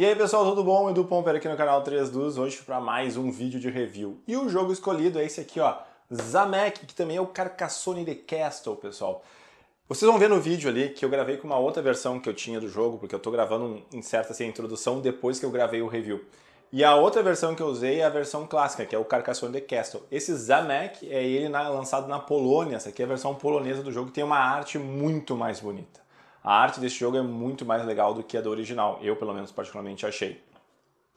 E aí pessoal, tudo bom? Edu Pomper aqui no canal 3 Dus, hoje para mais um vídeo de review. E o jogo escolhido é esse aqui, ó, Zamek, que também é o Carcassonne de Castle, pessoal. Vocês vão ver no vídeo ali que eu gravei com uma outra versão que eu tinha do jogo, porque eu tô gravando em certa assim, introdução depois que eu gravei o review. E a outra versão que eu usei é a versão clássica, que é o Carcassonne de Castle. Esse Zamek é ele na, lançado na Polônia, essa aqui é a versão polonesa do jogo, que tem uma arte muito mais bonita a arte desse jogo é muito mais legal do que a do original, eu pelo menos particularmente achei.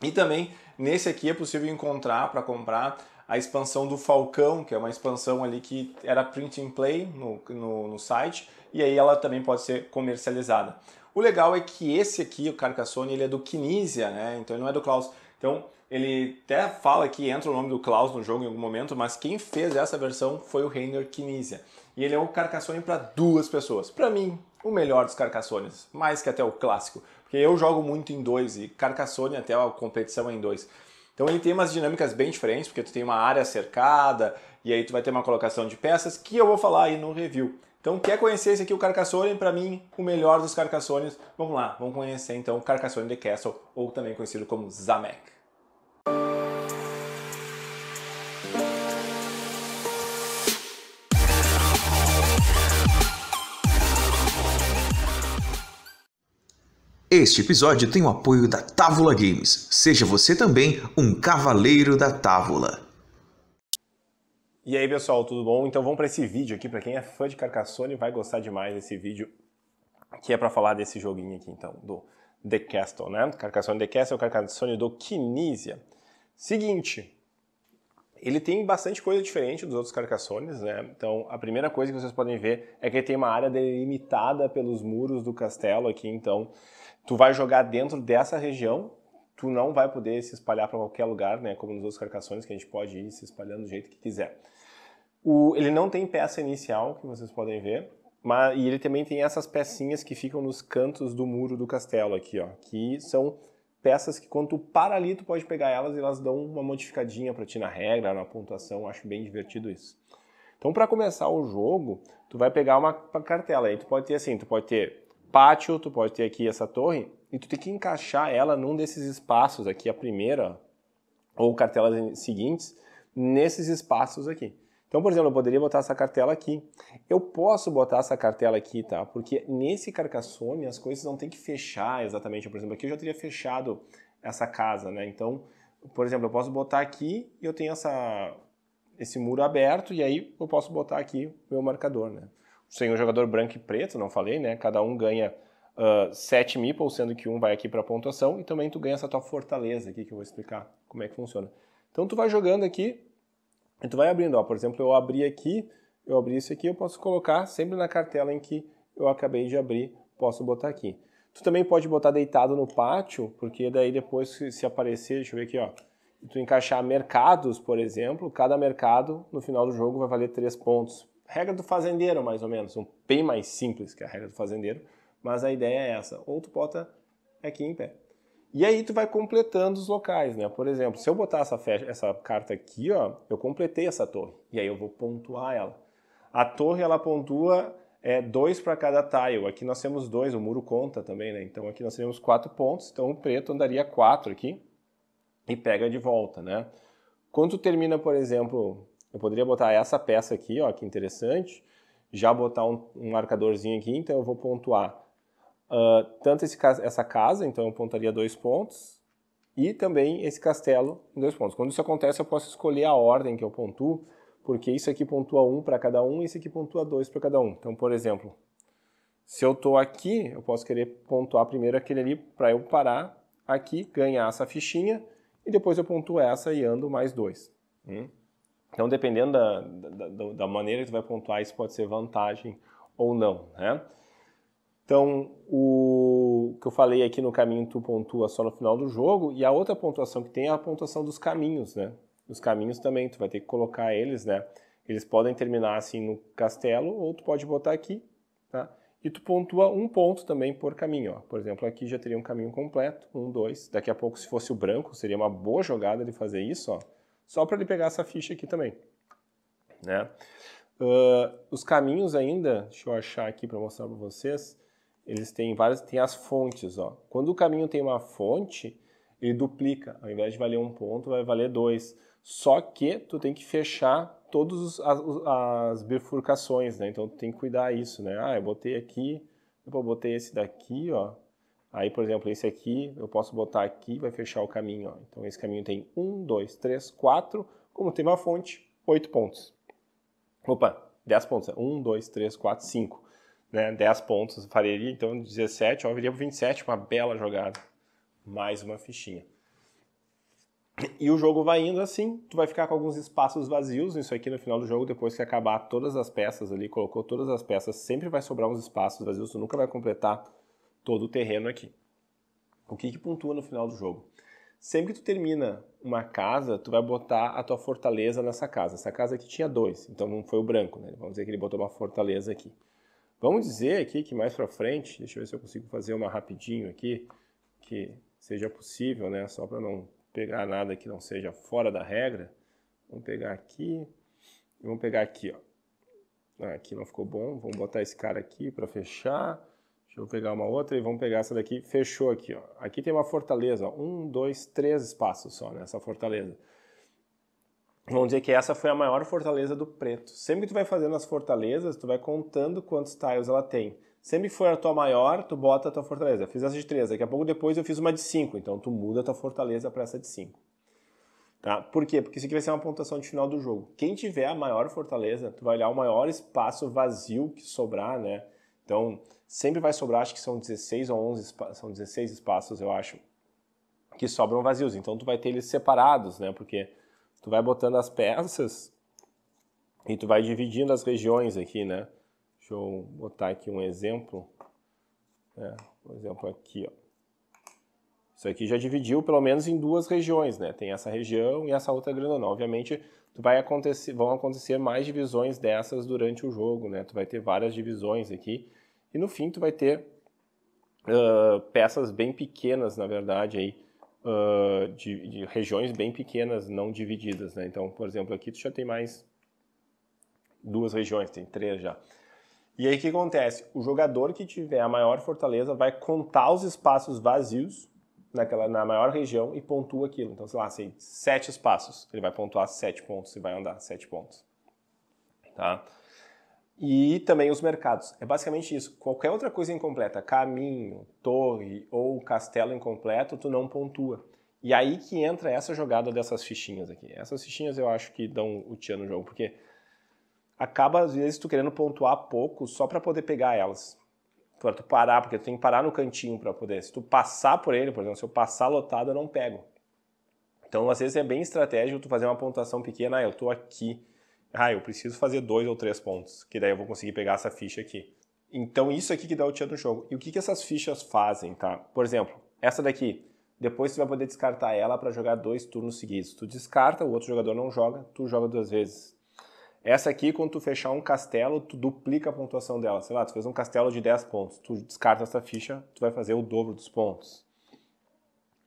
E também nesse aqui é possível encontrar para comprar a expansão do Falcão, que é uma expansão ali que era print and play no, no, no site, e aí ela também pode ser comercializada. O legal é que esse aqui, o Carcassonne, ele é do Kinesia, né? Então ele não é do Klaus. Então ele até fala que entra o nome do Klaus no jogo em algum momento, mas quem fez essa versão foi o Rainer Kinesia e ele é um Carcassonne para duas pessoas. Para mim, o melhor dos Carcassones, mais que até o clássico, porque eu jogo muito em dois e Carcassonne até a competição é em dois. Então ele tem umas dinâmicas bem diferentes, porque tu tem uma área cercada e aí tu vai ter uma colocação de peças que eu vou falar aí no review. Então quer conhecer esse aqui o Carcassonne? Para mim, o melhor dos Carcassones. Vamos lá, vamos conhecer então o Carcassonne The Castle, ou também conhecido como Zamek. Este episódio tem o apoio da Távola Games. Seja você também um cavaleiro da Távola. E aí pessoal, tudo bom? Então vamos para esse vídeo aqui. Para quem é fã de Carcassonne vai gostar demais desse vídeo, que é para falar desse joguinho aqui então, do The Castle, né? Carcassonne The Castle, é Carcassonne do Kinesia. Seguinte, ele tem bastante coisa diferente dos outros Carcassones, né? Então, a primeira coisa que vocês podem ver é que ele tem uma área delimitada pelos muros do castelo aqui, então tu vai jogar dentro dessa região, tu não vai poder se espalhar para qualquer lugar, né? Como nos outros Carcassones, que a gente pode ir se espalhando do jeito que quiser. O, ele não tem peça inicial, que vocês podem ver, mas, e ele também tem essas pecinhas que ficam nos cantos do muro do castelo aqui, ó, que são peças que quando tu ali, tu pode pegar elas e elas dão uma modificadinha para ti na regra, na pontuação, acho bem divertido isso. Então, para começar o jogo, tu vai pegar uma cartela, aí tu pode ter assim, tu pode ter pátio, tu pode ter aqui essa torre, e tu tem que encaixar ela num desses espaços aqui, a primeira, ou cartelas seguintes, nesses espaços aqui. Então, por exemplo, eu poderia botar essa cartela aqui. Eu posso botar essa cartela aqui, tá? Porque nesse carcaçone as coisas não tem que fechar exatamente. Por exemplo, aqui eu já teria fechado essa casa, né? Então, por exemplo, eu posso botar aqui e eu tenho essa, esse muro aberto e aí eu posso botar aqui o meu marcador, né? Sem o jogador branco e preto, não falei, né? Cada um ganha uh, ah, 7 meeples, sendo que um vai aqui para a pontuação e também tu ganha essa tua fortaleza aqui que eu vou explicar como é que funciona. Então tu vai jogando aqui e tu vai abrindo, ó, por exemplo, eu abri aqui, eu abri isso aqui, eu posso colocar sempre na cartela em que eu acabei de abrir, posso botar aqui. Tu também pode botar deitado no pátio, porque daí depois se aparecer, deixa eu ver aqui, ó, tu encaixar mercados, por exemplo, cada mercado no final do jogo vai valer 3 pontos. Regra do fazendeiro, mais ou menos, um bem mais simples que a regra do fazendeiro, mas a ideia é essa. Ou tu bota aqui em pé. E aí tu vai completando os locais, né? Por exemplo, se eu botar essa, fecha, essa carta aqui, ó, eu completei essa torre. E aí eu vou pontuar ela. A torre, ela pontua é, dois para cada tile. Aqui nós temos dois, o muro conta também, né? Então aqui nós temos quatro pontos, então o preto andaria quatro aqui e pega de volta, né? Quando tu termina, por exemplo, eu poderia botar essa peça aqui, ó, que interessante, já botar um, um marcadorzinho aqui, então eu vou pontuar Uh, tanto esse, essa casa, então eu pontaria dois pontos, e também esse castelo em dois pontos. Quando isso acontece, eu posso escolher a ordem que eu pontuo, porque isso aqui pontua um para cada um e isso aqui pontua dois para cada um. Então, por exemplo, se eu estou aqui, eu posso querer pontuar primeiro aquele ali para eu parar aqui, ganhar essa fichinha, e depois eu pontuo essa e ando mais dois. Hum? Então, dependendo da, da, da, maneira que você vai pontuar, isso pode ser vantagem ou não, né? Então, o que eu falei aqui no caminho, tu pontua só no final do jogo, e a outra pontuação que tem é a pontuação dos caminhos, né? Os caminhos também, tu vai ter que colocar eles, né? Eles podem terminar assim no castelo, ou tu pode botar aqui, tá? E tu pontua um ponto também por caminho, ó. Por exemplo, aqui já teria um caminho completo, um, dois. Daqui a pouco, se fosse o branco, seria uma boa jogada ele fazer isso, ó. Só para ele pegar essa ficha aqui também, né? Uh, os caminhos ainda, deixa eu achar aqui para mostrar para vocês eles têm várias, tem as fontes, ó. Quando o caminho tem uma fonte, ele duplica. Ao invés de valer um ponto, vai valer dois. Só que tu tem que fechar todas as, as bifurcações, né? Então tu tem que cuidar isso, né? Ah, eu botei aqui, eu botei esse daqui, ó. Aí, por exemplo, esse aqui, eu posso botar aqui, vai fechar o caminho, ó. Então esse caminho tem um, dois, três, quatro. Como tem uma fonte, oito pontos. Opa, dez pontos. É um, dois, três, quatro, cinco né, 10 pontos faria, então 17, ó, viria 27, uma bela jogada. Mais uma fichinha. E o jogo vai indo assim, tu vai ficar com alguns espaços vazios, isso aqui no final do jogo, depois que acabar todas as peças ali, colocou todas as peças, sempre vai sobrar uns espaços vazios, tu nunca vai completar todo o terreno aqui. O que que pontua no final do jogo? Sempre que tu termina uma casa, tu vai botar a tua fortaleza nessa casa. Essa casa aqui tinha dois, então não foi o branco, né? Vamos dizer que ele botou uma fortaleza aqui. Vamos dizer aqui que mais para frente, deixa eu ver se eu consigo fazer uma rapidinho aqui, que seja possível, né? Só para não pegar nada que não seja fora da regra. Vamos pegar aqui, vamos pegar aqui, ó. Ah, aqui não ficou bom, vamos botar esse cara aqui para fechar. Deixa eu pegar uma outra e vamos pegar essa daqui. Fechou aqui, ó. Aqui tem uma fortaleza, ó. Um, dois, três espaços só nessa fortaleza vamos dizer que essa foi a maior fortaleza do preto. Sempre que tu vai fazendo as fortalezas, tu vai contando quantos tiles ela tem. Sempre que for a tua maior, tu bota a tua fortaleza. Fiz essa de 3, daqui a pouco depois eu fiz uma de 5, então tu muda a tua fortaleza para essa de 5. Tá? Por quê? Porque isso aqui vai ser uma pontuação de final do jogo. Quem tiver a maior fortaleza, tu vai olhar o maior espaço vazio que sobrar, né? Então, sempre vai sobrar, acho que são 16 ou 11, são 16 espaços, eu acho, que sobram vazios. Então, tu vai ter eles separados, né? Porque tu vai botando as peças e tu vai dividindo as regiões aqui, né? Deixa eu botar aqui um exemplo. É, né? por exemplo, aqui, ó. Isso aqui já dividiu pelo menos em duas regiões, né? Tem essa região e essa outra grandona. Obviamente, tu vai acontecer, vão acontecer mais divisões dessas durante o jogo, né? Tu vai ter várias divisões aqui. E no fim, tu vai ter uh, peças bem pequenas, na verdade, aí, uh, de, de, regiões bem pequenas, não divididas. Né? Então, por exemplo, aqui tu já tem mais duas regiões, tem três já. E aí o que acontece? O jogador que tiver a maior fortaleza vai contar os espaços vazios naquela, na maior região e pontua aquilo. Então, sei lá, sei, sete espaços. Ele vai pontuar sete pontos e vai andar sete pontos. Tá? e também os mercados. É basicamente isso. Qualquer outra coisa incompleta, caminho, torre ou castelo incompleto, tu não pontua. E aí que entra essa jogada dessas fichinhas aqui. Essas fichinhas eu acho que dão o tchan no jogo, porque acaba às vezes tu querendo pontuar pouco só para poder pegar elas. Para tu parar, porque tu tem que parar no cantinho para poder. Se tu passar por ele, por exemplo, se eu passar lotado, eu não pego. Então, às vezes é bem estratégico tu fazer uma pontuação pequena, ah, eu tô aqui ah, eu preciso fazer dois ou três pontos, que daí eu vou conseguir pegar essa ficha aqui. Então isso aqui que dá o tchan do jogo. E o que, que essas fichas fazem, tá? Por exemplo, essa daqui, depois tu vai poder descartar ela para jogar dois turnos seguidos. Tu descarta, o outro jogador não joga, tu joga duas vezes. Essa aqui, quando tu fechar um castelo, tu duplica a pontuação dela. Sei lá, tu fez um castelo de 10 pontos, tu descarta essa ficha, tu vai fazer o dobro dos pontos.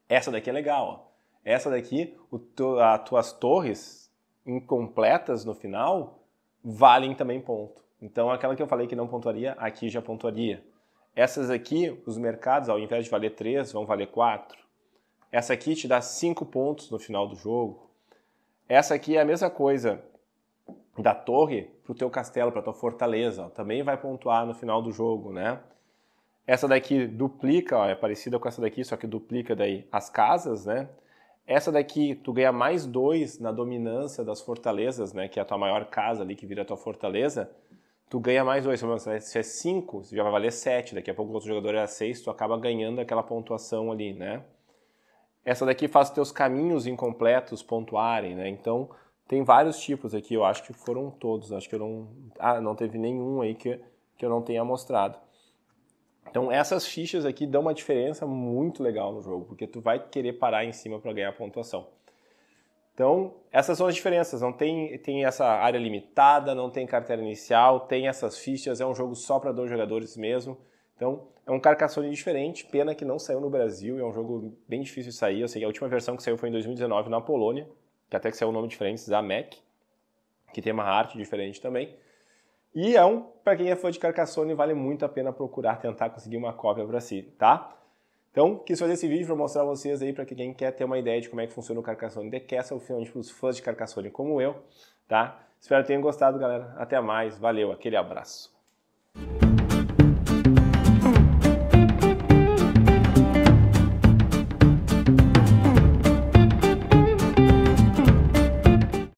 Essa daqui é legal, ó. Essa daqui, o tu, as tuas torres, incompletas no final valem também ponto. Então, aquela que eu falei que não pontuaria, aqui já pontuaria. Essas aqui, os mercados, ao invés de valer 3, vão valer 4. Essa aqui te dá 5 pontos no final do jogo. Essa aqui é a mesma coisa da torre para o teu castelo, para tua fortaleza. Também vai pontuar no final do jogo, né? Essa daqui duplica, ó, é parecida com essa daqui, só que duplica daí as casas, né? Essa daqui, tu ganha mais dois na dominância das fortalezas, né? Que é a tua maior casa ali, que vira a tua fortaleza. Tu ganha mais dois. Né, se é cinco, já vai valer sete. Daqui a pouco o outro jogador é seis, tu acaba ganhando aquela pontuação ali, né? Essa daqui faz teus caminhos incompletos pontuarem, né? Então, tem vários tipos aqui. Eu acho que foram todos. Acho que eu não... Ah, não teve nenhum aí que, que eu não tenha mostrado. Então essas fichas aqui dão uma diferença muito legal no jogo, porque tu vai querer parar em cima para ganhar pontuação. Então, essas são as diferenças. Não tem, tem essa área limitada, não tem carteira inicial, tem essas fichas, é um jogo só para dois jogadores mesmo. Então, é um Carcassonne diferente, pena que não saiu no Brasil, é um jogo bem difícil de sair. Eu sei que a última versão que saiu foi em 2019 na Polônia, que até que saiu um nome diferente, Zamek, que tem uma arte diferente também. E é um, para quem é fã de Carcassonne, vale muito a pena procurar tentar conseguir uma cópia para si, tá? Então, quis fazer esse vídeo para mostrar a vocês aí, para quem quer ter uma ideia de como é que funciona o Carcassonne The Castle, finalmente para os fãs de Carcassonne como eu, tá? Espero que tenham gostado, galera. Até mais. Valeu, aquele abraço.